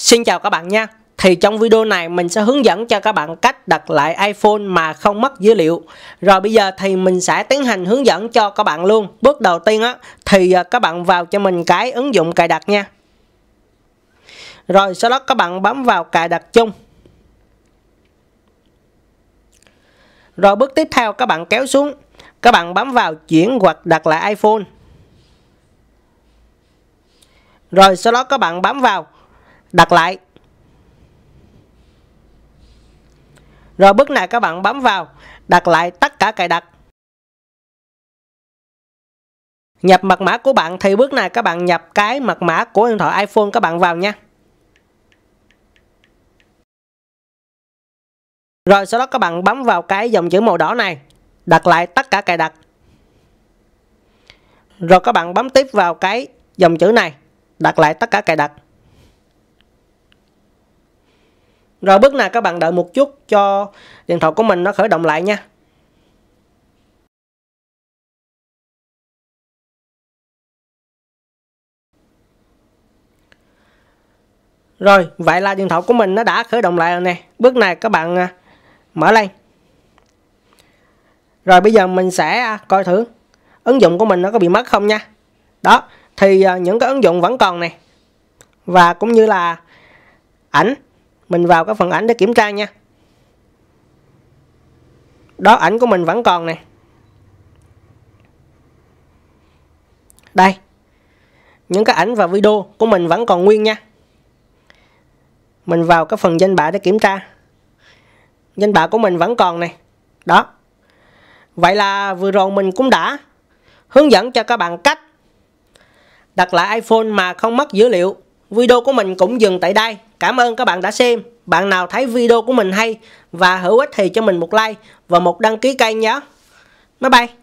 Xin chào các bạn nha Thì trong video này mình sẽ hướng dẫn cho các bạn cách đặt lại iPhone mà không mất dữ liệu Rồi bây giờ thì mình sẽ tiến hành hướng dẫn cho các bạn luôn Bước đầu tiên á thì à, các bạn vào cho mình cái ứng dụng cài đặt nha Rồi sau đó các bạn bấm vào cài đặt chung Rồi bước tiếp theo các bạn kéo xuống Các bạn bấm vào chuyển hoặc đặt lại iPhone Rồi sau đó các bạn bấm vào đặt lại rồi bước này các bạn bấm vào đặt lại tất cả cài đặt nhập mật mã của bạn thì bước này các bạn nhập cái mật mã của điện thoại iPhone các bạn vào nha Rồi sau đó các bạn bấm vào cái dòng chữ màu đỏ này Đặt lại tất cả cài đặt Rồi các bạn bấm tiếp vào cái dòng chữ này Đặt lại tất cả cài đặt Rồi bước này các bạn đợi một chút cho điện thoại của mình nó khởi động lại nha. Rồi, vậy là điện thoại của mình nó đã khởi động lại rồi nè. Bước này các bạn à, mở lên. Rồi bây giờ mình sẽ à, coi thử ứng dụng của mình nó có bị mất không nha. Đó, thì à, những cái ứng dụng vẫn còn nè. Và cũng như là ảnh mình vào cái phần ảnh để kiểm tra nha đó ảnh của mình vẫn còn này đây những cái ảnh và video của mình vẫn còn nguyên nha mình vào cái phần danh bạ để kiểm tra danh bạ của mình vẫn còn này đó vậy là vừa rồi mình cũng đã hướng dẫn cho các bạn cách đặt lại iPhone mà không mất dữ liệu video của mình cũng dừng tại đây Cảm ơn các bạn đã xem. Bạn nào thấy video của mình hay và hữu ích thì cho mình một like và một đăng ký kênh nhé. Bye bye.